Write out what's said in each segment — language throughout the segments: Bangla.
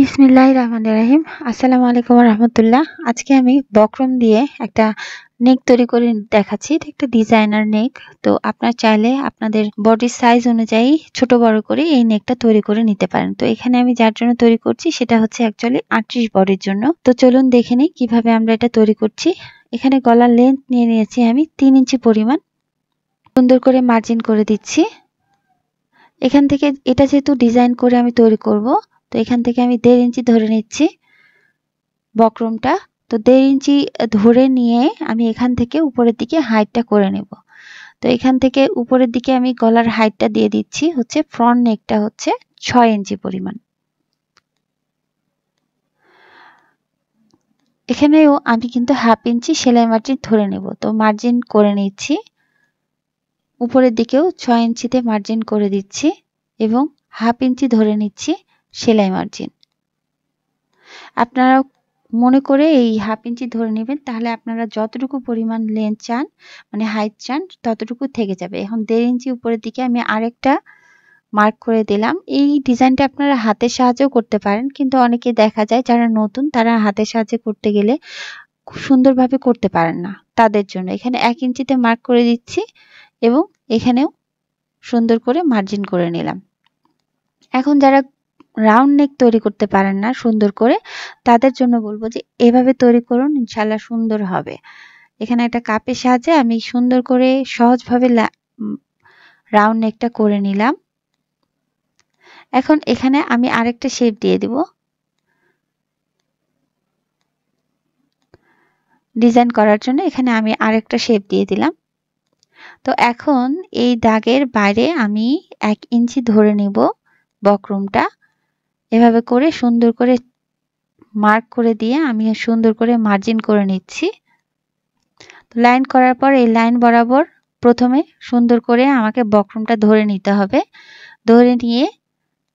বিসমিল্লাহ রহমান রাহিম আসসালামু আলাইকুম রহমতুল্লাহ আজকে আমি বক্রম দিয়ে একটা নেক তৈরি করে দেখাচ্ছি এটা একটা ডিজাইনার নেক তো আপনার চাইলে আপনাদের বডির সাইজ অনুযায়ী ছোট বড় করে এই নেকটা তৈরি করে নিতে পারেন তো এখানে আমি যার জন্য তৈরি করছি সেটা হচ্ছে অ্যাকচুয়ালি আটত্রিশ বডির জন্য তো চলুন দেখে নিই কীভাবে আমরা এটা তৈরি করছি এখানে গলার লেন্থ নিয়ে নিয়েছি আমি তিন ইঞ্চি পরিমাণ সুন্দর করে মার্জিন করে দিচ্ছি এখান থেকে এটা যেহেতু ডিজাইন করে আমি তৈরি করব তো এখান থেকে আমি দেড় ইঞ্চি ধরে নিচ্ছি বক্রমটা তো দেড় ইঞ্চি ধরে নিয়ে আমি এখান থেকে উপরের দিকে হাইটটা করে নেব তো এখান থেকে উপরের দিকে আমি গলার হাইটটা দিয়ে দিচ্ছি হচ্ছে ফ্রন্ট নেকটা হচ্ছে ছয় ইঞ্চি পরিমাণ এখানেও আমি কিন্তু হাফ ইঞ্চি সেলাই মার্জিন ধরে নেব তো মার্জিন করে নিচ্ছি উপরের দিকেও ছয় ইঞ্চিতে মার্জিন করে দিচ্ছি এবং হাফ ইঞ্চি ধরে নিচ্ছি সেলাই মার্জিন আপনারা মনে করে এই হাফ ইঞ্চি ধরে নেবেন তাহলে আপনারা যতটুকু পরিমাণ লেন চান মানে হাইট চান ততটুকু থেকে যাবে এখন দেড় ইঞ্চি উপরের দিকে আমি আরেকটা মার্ক করে দিলাম এই ডিজাইনটা আপনারা হাতের সাহায্যেও করতে পারেন কিন্তু অনেকে দেখা যায় যারা নতুন তারা হাতের সাহায্যে করতে গেলে খুব সুন্দরভাবে করতে পারেন না তাদের জন্য এখানে এক ইঞ্চিতে মার্ক করে দিচ্ছি এবং এখানেও সুন্দর করে মার্জিন করে নিলাম এখন যারা রাউন্ড নেক তৈরি করতে পারেন না সুন্দর করে তাদের জন্য বলবো যে এভাবে তৈরি করুন ইনশাল্লাহ সুন্দর হবে এখানে একটা কাপের সাহায্যে আমি সুন্দর করে সহজভাবে রাউন্ড নেকটা করে নিলাম এখন এখানে আমি আরেকটা শেপ দিয়ে দিব ডিজাইন করার জন্য এখানে আমি আরেকটা শেপ দিয়ে দিলাম তো এখন এই দাগের বাইরে আমি এক ইঞ্চি ধরে নিব বকরুমটা এভাবে করে সুন্দর করে মার্ক করে দিয়ে আমি সুন্দর করে মার্জিন করে নিচ্ছি লাইন করার পর এই লাইন বরাবর প্রথমে সুন্দর করে আমাকে বক্রমটা ধরে নিতে হবে ধরে নিয়ে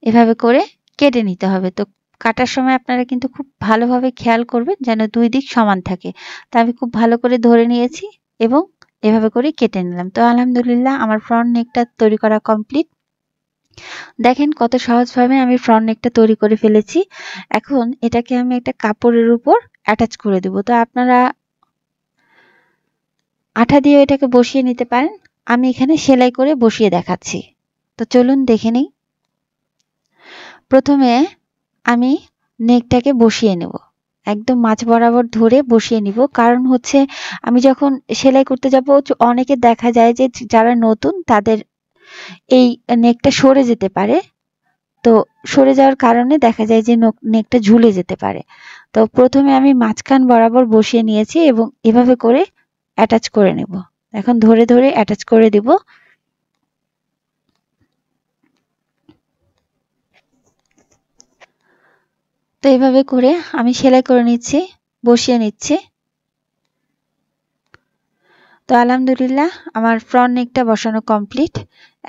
এভাবে করে কেটে নিতে হবে তো কাটার সময় আপনারা কিন্তু খুব ভালোভাবে খেয়াল করবেন যেন দুই দিক সমান থাকে তা আমি খুব ভালো করে ধরে নিয়েছি এবং এভাবে করে কেটে নিলাম তো আলহামদুলিল্লাহ আমার ফ্রন্ট নেকটা তৈরি করা কমপ্লিট দেখেন কত সহজভাবে আমি ফ্রন্ট নেকটা তৈরি করে ফেলেছি এখন এটাকে আমি একটা কাপড়ের উপর অ্যাটাচ করে দেব তো আপনারা আঠা দিয়ে এটাকে বসিয়ে নিতে পারেন আমি এখানে সেলাই করে বসিয়ে দেখাচ্ছি তো চলুন দেখে নিই প্রথমে আমি নেকটাকে বসিয়ে নেব একদম মাছ বরাবর ধরে বসিয়ে নিব কারণ হচ্ছে আমি যখন সেলাই করতে যাব অনেকে দেখা যায় যে যারা নতুন তাদের এই নেকটা সরে যেতে পারে তো সরে যাওয়ার কারণে দেখা যায় যে নেকটা ঝুলে যেতে পারে তো প্রথমে আমি মাঝখান বরাবর বসিয়ে নিয়েছি এবং এভাবে করে অ্যাটাচ করে নেব এখন ধরে ধরে অ্যাটাচ করে দিব তো এইভাবে করে আমি সেলাই করে নিচ্ছি বসিয়ে নিচ্ছি তো আলহামদুলিল্লাহ আমার ফ্রন্ট নেকটা বসানো কমপ্লিট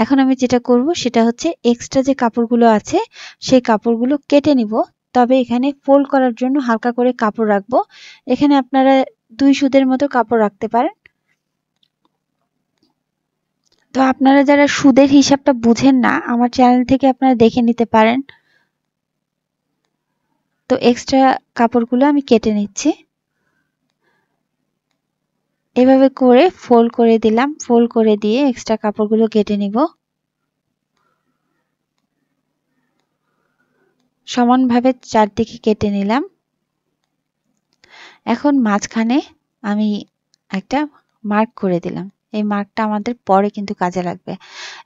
এখন আমি যেটা করব সেটা হচ্ছে এক্সট্রা যে কাপড়গুলো আছে সেই কাপড়গুলো কেটে নিব তবে এখানে ফোল্ড করার জন্য হালকা করে কাপড় রাখবো এখানে আপনারা দুই সুদের মতো কাপড় রাখতে পারেন তো আপনারা যারা সুদের হিসাবটা বুঝেন না আমার চ্যানেল থেকে আপনারা দেখে নিতে পারেন তো এক্সট্রা কাপড়গুলো আমি কেটে নিচ্ছি এভাবে করে ফোল্ড করে দিলাম ফোল্ড করে দিয়ে এক্সট্রা কাপড়গুলো কেটে নিব সমানভাবে চারদিকে কেটে নিলাম এখন মাঝখানে আমি একটা মার্ক করে দিলাম এই মার্কটা আমাদের পরে কিন্তু কাজে লাগবে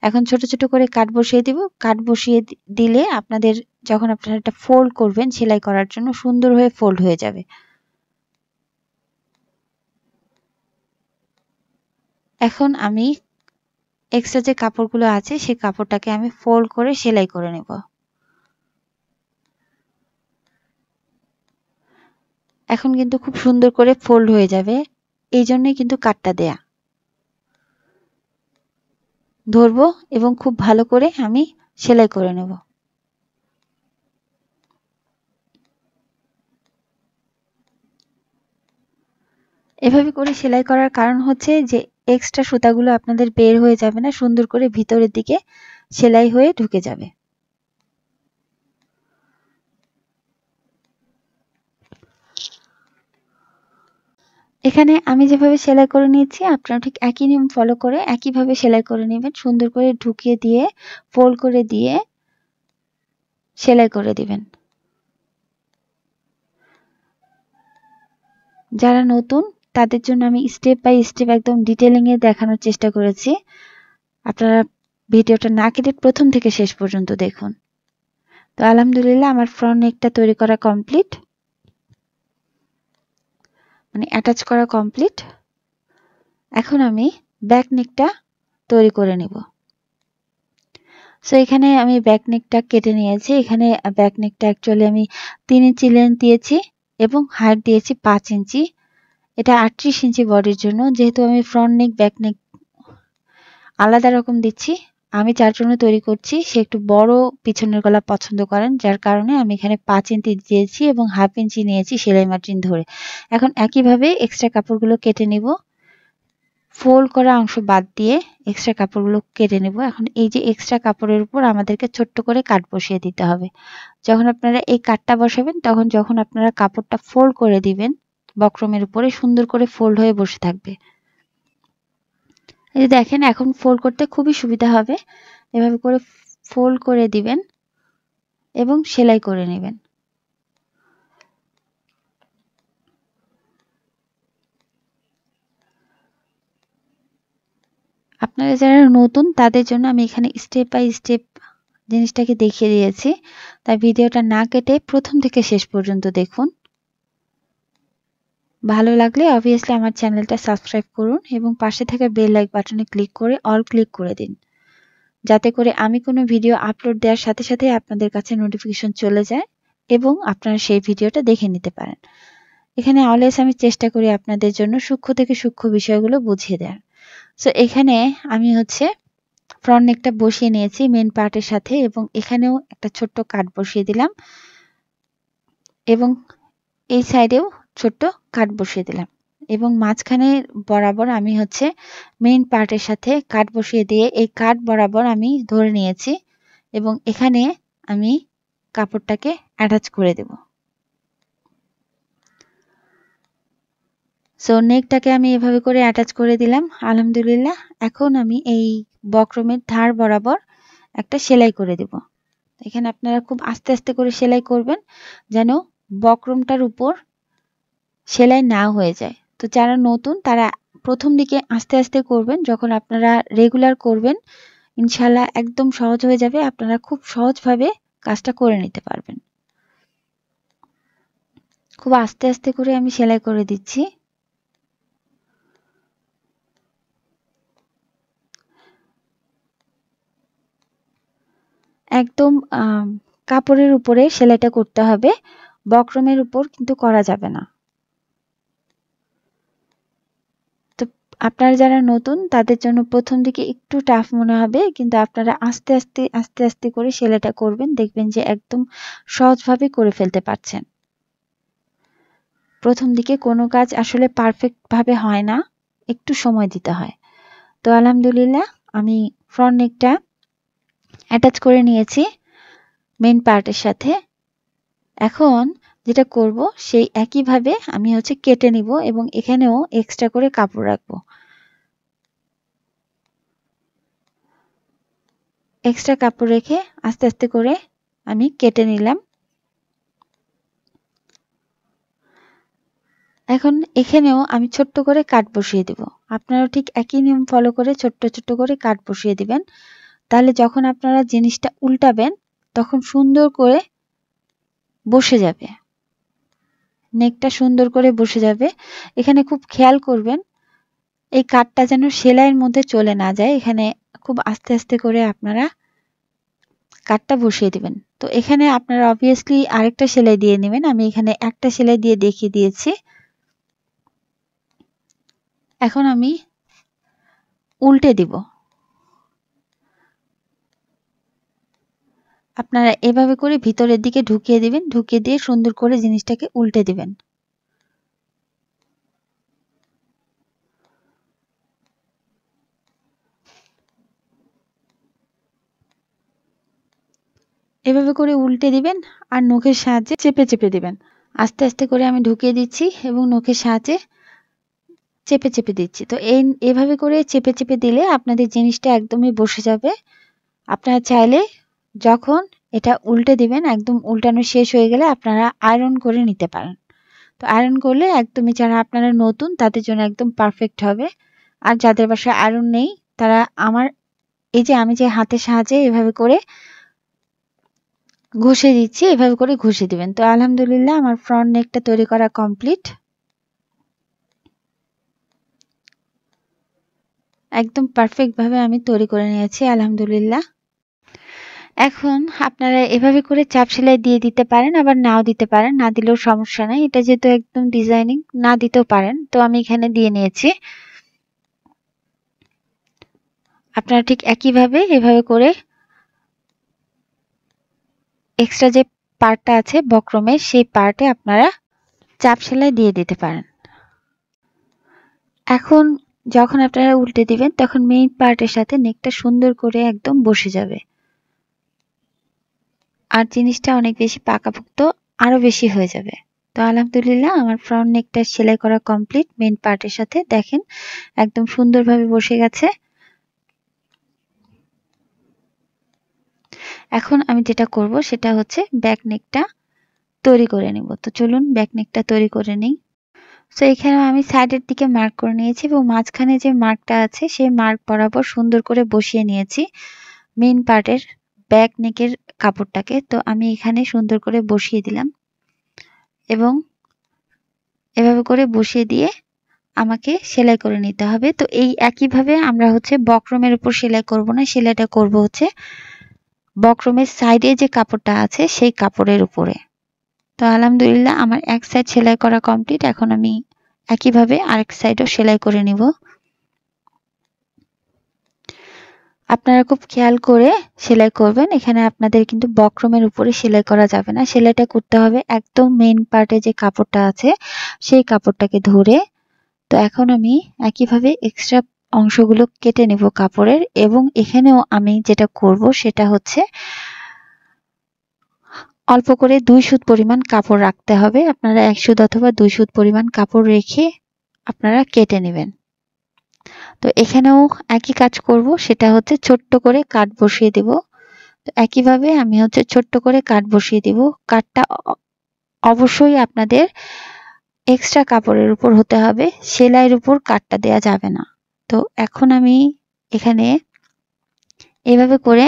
এখন ছোট ছোট করে কাট বসিয়ে দিব কাট বসিয়ে দিলে আপনাদের যখন আপনারা এটা ফোল্ড করবেন সেলাই করার জন্য সুন্দর হয়ে ফোল্ড হয়ে যাবে এখন আমি এক্সট্রা যে কাপড়গুলো আছে সেই কাপড়টাকে আমি ফোল্ড করে সেলাই করে নেব এখন কিন্তু খুব সুন্দর করে ফোল্ড হয়ে যাবে এই জন্যই কিন্তু কাটটা দেয়া ধরব এবং খুব ভালো করে আমি সেলাই করে নেব এভাবে করে সেলাই করার কারণ হচ্ছে যে এক্সট্রা সুতাগুলো আপনাদের বের হয়ে যাবে না সুন্দর করে ভিতরের দিকে সেলাই হয়ে ঢুকে যাবে এখানে আমি যেভাবে সেলাই করে নিয়েছি আপনারা ঠিক একই নিয়ম ফলো করে একইভাবে সেলাই করে নেবেন সুন্দর করে ঢুকিয়ে দিয়ে ফোল্ড করে দিয়ে সেলাই করে দিবেন যারা নতুন তাদের জন্য আমি স্টেপ বাই স্টেপ একদম ডিটেলিংয়ে দেখানোর চেষ্টা করেছি আপনারা ভিডিওটা না কেটে প্রথম থেকে শেষ পর্যন্ত দেখুন তো আলহামদুলিল্লাহ আমার ফ্রন্ট নেকটা তৈরি করা কমপ্লিট মানে অ্যাটাচ করা কমপ্লিট এখন আমি ব্যাক নেকটা তৈরি করে নেব সো এখানে আমি ব্যাক নেকটা কেটে নিয়েছি এখানে ব্যাক নেকটা অ্যাকচুয়ালি আমি তিন ইঞ্চি লেন্থ দিয়েছি এবং হাইট দিয়েছি পাঁচ ইঞ্চি এটা আটত্রিশ ইঞ্চি বডির জন্য যেহেতু আমি ফ্রন্ট নেক ব্যাক নেক আলাদা রকম দিচ্ছি আমি চার জন্য তৈরি করছি সে একটু বড় পিছনের গলা পছন্দ করেন যার কারণে আমি এখানে পাঁচ ইঞ্চি দিয়েছি এবং হাফ ইঞ্চি নিয়েছি সেলাই মার্জিন ধরে এখন একইভাবে এক্সট্রা কাপড়গুলো কেটে নিব ফোল্ড করা অংশ বাদ দিয়ে এক্সট্রা কাপড়গুলো কেটে নেব এখন এই যে এক্সট্রা কাপড়ের উপর আমাদেরকে ছোট্ট করে কাট বসিয়ে দিতে হবে যখন আপনারা এই কাটটা বসাবেন তখন যখন আপনারা কাপড়টা ফোল্ড করে দিবেন বক্রমের উপরে সুন্দর করে ফোল্ড হয়ে বসে থাকবে এই দেখেন এখন ফোল্ড করতে খুবই সুবিধা হবে এভাবে করে ফোল্ড করে দিবেন এবং সেলাই করে নেবেন আপনারা যারা নতুন তাদের জন্য আমি এখানে স্টেপ বাই স্টেপ জিনিসটাকে দেখিয়ে দিয়েছি তাই ভিডিওটা না কেটে প্রথম থেকে শেষ পর্যন্ত দেখুন ভালো লাগলে অবভিয়াসলি আমার চ্যানেলটা সাবস্ক্রাইব করুন এবং পাশে থাকা বেল লাইক বাটনে ক্লিক করে অল ক্লিক করে দিন যাতে করে আমি কোনো ভিডিও আপলোড দেওয়ার সাথে সাথে আপনাদের কাছে নোটিফিকেশন চলে যায় এবং আপনারা সেই ভিডিওটা দেখে নিতে পারেন এখানে অলওয়েজ আমি চেষ্টা করি আপনাদের জন্য সূক্ষ্ম থেকে সূক্ষ্ম বিষয়গুলো বুঝিয়ে দেওয়ার সো এখানে আমি হচ্ছে ফ্রন্ট নেকটা বসিয়ে নিয়েছি মেন পার্টের সাথে এবং এখানেও একটা ছোট্ট কাট বসিয়ে দিলাম এবং এই সাইডেও ছোট্ট কাঠ বসিয়ে দিলাম এবং মাঝখানে বরাবর আমি হচ্ছে মেইন পার্টের সাথে কাঠ বসিয়ে দিয়ে এই কাঠ বরাবর আমি ধরে নিয়েছি এবং এখানে আমি কাপড়টাকে অ্যাটাচ করে দেব সো নেকটাকে আমি এভাবে করে অ্যাটাচ করে দিলাম আলহামদুলিল্লাহ এখন আমি এই বক্রমের ধার বরাবর একটা সেলাই করে দেব এখানে আপনারা খুব আস্তে আস্তে করে সেলাই করবেন যেন বক্রমটার উপর সেলাই না হয়ে যায় তো যারা নতুন তারা প্রথম দিকে আস্তে আস্তে করবেন যখন আপনারা রেগুলার করবেন ইনশাল্লাহ একদম সহজ হয়ে যাবে আপনারা খুব সহজভাবে কাজটা করে নিতে পারবেন খুব আস্তে আস্তে করে আমি সেলাই করে দিচ্ছি একদম কাপড়ের উপরে সেলাইটা করতে হবে বক্রমের উপর কিন্তু করা যাবে না আপনারা যারা নতুন তাদের জন্য প্রথম দিকে একটু টাফ মনে হবে কিন্তু আপনারা আস্তে আস্তে আস্তে আস্তে করে সেলাইটা করবেন দেখবেন যে একদম সহজভাবে করে ফেলতে পারছেন প্রথম দিকে কোনো কাজ আসলে পারফেক্টভাবে হয় না একটু সময় দিতে হয় তো আলহামদুলিল্লাহ আমি ফ্রন্ট নেকটা অ্যাটাচ করে নিয়েছি মেন পার্টের সাথে এখন যেটা করব সেই একইভাবে আমি হচ্ছে কেটে নিব এবং এখানেও এক্সট্রা করে কাপড় রাখবো এক্সট্রা কাপড় রেখে আস্তে আস্তে করে আমি কেটে নিলাম এখন এখানেও আমি ছোট্ট করে কাট বসিয়ে দিব আপনারা ঠিক একই নিয়ম ফলো করে ছোট্ট ছোট্ট করে কাট বসিয়ে দিবেন তাহলে যখন আপনারা জিনিসটা উল্টাবেন তখন সুন্দর করে বসে যাবে নেকটা সুন্দর করে বসে যাবে এখানে খুব খেয়াল করবেন এই কাঠটা যেন সেলাইয়ের মধ্যে চলে না যায় এখানে খুব আস্তে আস্তে করে আপনারা কাঠটা বসিয়ে দিবেন তো এখানে আপনারা অবভিয়াসলি আরেকটা সেলাই দিয়ে নেবেন আমি এখানে একটা সেলাই দিয়ে দেখিয়ে দিয়েছি এখন আমি উল্টে দিব আপনারা এভাবে করে ভিতরের দিকে ঢুকিয়ে দিবেন ঢুকিয়ে দিয়ে সুন্দর করে জিনিসটাকে উল্টে দিবেন এভাবে করে উল্টে দিবেন আর নখের সাহায্যে চেপে চেপে দিবেন আস্তে আস্তে করে আমি ঢুকিয়ে দিচ্ছি এবং নখের সাহায্যে চেপে চেপে দিচ্ছি তো এই এভাবে করে চেপে চেপে দিলে আপনাদের জিনিসটা একদমই বসে যাবে আপনারা চাইলে যখন এটা উল্টে দিবেন একদম উল্টানো শেষ হয়ে গেলে আপনারা আয়রন করে নিতে পারেন তো আয়রন করলে একদমই যারা আপনারা নতুন তাদের জন্য একদম পারফেক্ট হবে আর যাদের বাসায় আয়রন নেই তারা আমার এই যে আমি যে হাতে সাহায্যে এভাবে করে ঘষে দিচ্ছি এভাবে করে ঘষে দিবেন তো আলহামদুলিল্লাহ আমার ফ্রন্ট নেকটা তৈরি করা কমপ্লিট একদম পারফেক্টভাবে আমি তৈরি করে নিয়েছি আলহামদুলিল্লাহ এখন আপনারা এভাবে করে চাপ সেলাই দিয়ে দিতে পারেন আবার নাও দিতে পারেন না দিলেও সমস্যা নাই এটা যেহেতু একদম ডিজাইনিং না দিতেও পারেন তো আমি এখানে দিয়ে নিয়েছি আপনারা ঠিক একইভাবে এভাবে করে এক্সট্রা যে পার্টটা আছে বক্রমের সেই পার্টে আপনারা চাপ সেলাই দিয়ে দিতে পারেন এখন যখন আপনারা উল্টে দিবেন তখন মেইন পার্টের সাথে নেকটা সুন্দর করে একদম বসে যাবে আর জিনিসটা অনেক বেশি পাকাপোক্ত আরও বেশি হয়ে যাবে তো আলহামদুলিল্লাহ আমার ফ্রন্ট নেকটা সেলাই করা কমপ্লিট মেন পার্টের সাথে দেখেন একদম সুন্দরভাবে বসে গেছে এখন আমি যেটা করব সেটা হচ্ছে ব্যাক নেকটা তৈরি করে নেব তো চলুন ব্যাক নেকটা তৈরি করে নিই তো এখানে আমি সাইডের দিকে মার্ক করে নিয়েছি এবং মাঝখানে যে মার্কটা আছে সেই মার্ক বরাবর সুন্দর করে বসিয়ে নিয়েছি মেন পার্টের ব্যাক নেকের কাপড়টাকে তো আমি এখানে সুন্দর করে বসিয়ে দিলাম এবং এভাবে করে বসিয়ে দিয়ে আমাকে সেলাই করে নিতে হবে তো এই একইভাবে আমরা হচ্ছে বক্রমের উপর সেলাই করব না সেলাইটা করব হচ্ছে বক্রমের সাইডে যে কাপড়টা আছে সেই কাপড়ের উপরে তো আলহামদুলিল্লাহ আমার এক সাইড সেলাই করা কমপ্লিট এখন আমি একইভাবে আরেক সাইডও সেলাই করে নিব আপনারা খুব খেয়াল করে সেলাই করবেন এখানে আপনাদের কিন্তু বক্রমের উপরে সেলাই করা যাবে না সেলাইটা করতে হবে একদম মেন পার্টে যে কাপড়টা আছে সেই কাপড়টাকে ধরে তো এখন আমি একইভাবে এক্সট্রা অংশগুলো কেটে নেব কাপড়ের এবং এখানেও আমি যেটা করব সেটা হচ্ছে অল্প করে দুই সুত পরিমাণ কাপড় রাখতে হবে আপনারা এক সুত অথবা দুই সুত পরিমাণ কাপড় রেখে আপনারা কেটে নেবেন তো এখানেও একই কাজ করব সেটা হচ্ছে ছোট্ট করে কাঠ বসিয়ে দেব তো একইভাবে আমি হচ্ছে ছোট্ট করে কাঠ বসিয়ে দেব কাঠটা অবশ্যই আপনাদের এক্সট্রা কাপড়ের উপর হতে হবে সেলাইয়ের উপর কাঠটা দেয়া যাবে না তো এখন আমি এখানে এভাবে করে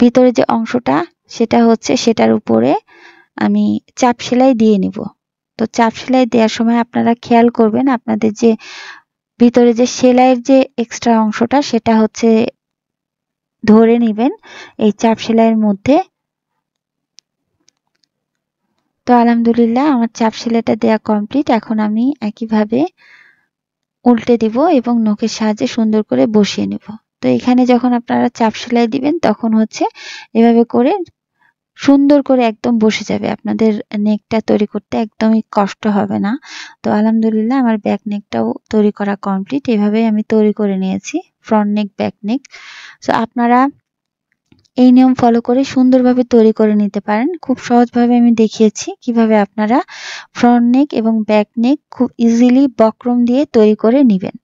ভিতরে যে অংশটা সেটা হচ্ছে সেটার উপরে আমি চাপ সেলাই দিয়ে নিব তো চাপ সেলাই দেওয়ার সময় আপনারা খেয়াল করবেন আপনাদের যে ভিতরে যে সেলাইয়ের যে এক্সট্রা অংশটা সেটা হচ্ছে ধরে নেবেন এই চাপ সেলাইয়ের মধ্যে তো আলহামদুলিল্লাহ আমার চাপ সেলাইটা দেয়া কমপ্লিট এখন আমি একইভাবে উল্টে দিব এবং নখের সাহায্যে সুন্দর করে বসিয়ে নেব তো এখানে যখন আপনারা চাপ সেলাই দিবেন তখন হচ্ছে এভাবে করে সুন্দর করে একদম বসে যাবে আপনাদের নেকটা তৈরি করতে একদমই কষ্ট হবে না তো আলহামদুলিল্লাহ আমার ব্যাক নেকটাও তৈরি করা কমপ্লিট এভাবে আমি তৈরি করে নিয়েছি front neck back neck so আপনারা এই নিয়ম ফলো করে সুন্দরভাবে তৈরি করে নিতে পারেন খুব সহজভাবে আমি দেখিয়েছি কিভাবে আপনারা ফ্রন্ট নেক এবং ব্যাক নেক খুব ইজিলি বক্রম দিয়ে তৈরি করে নেবেন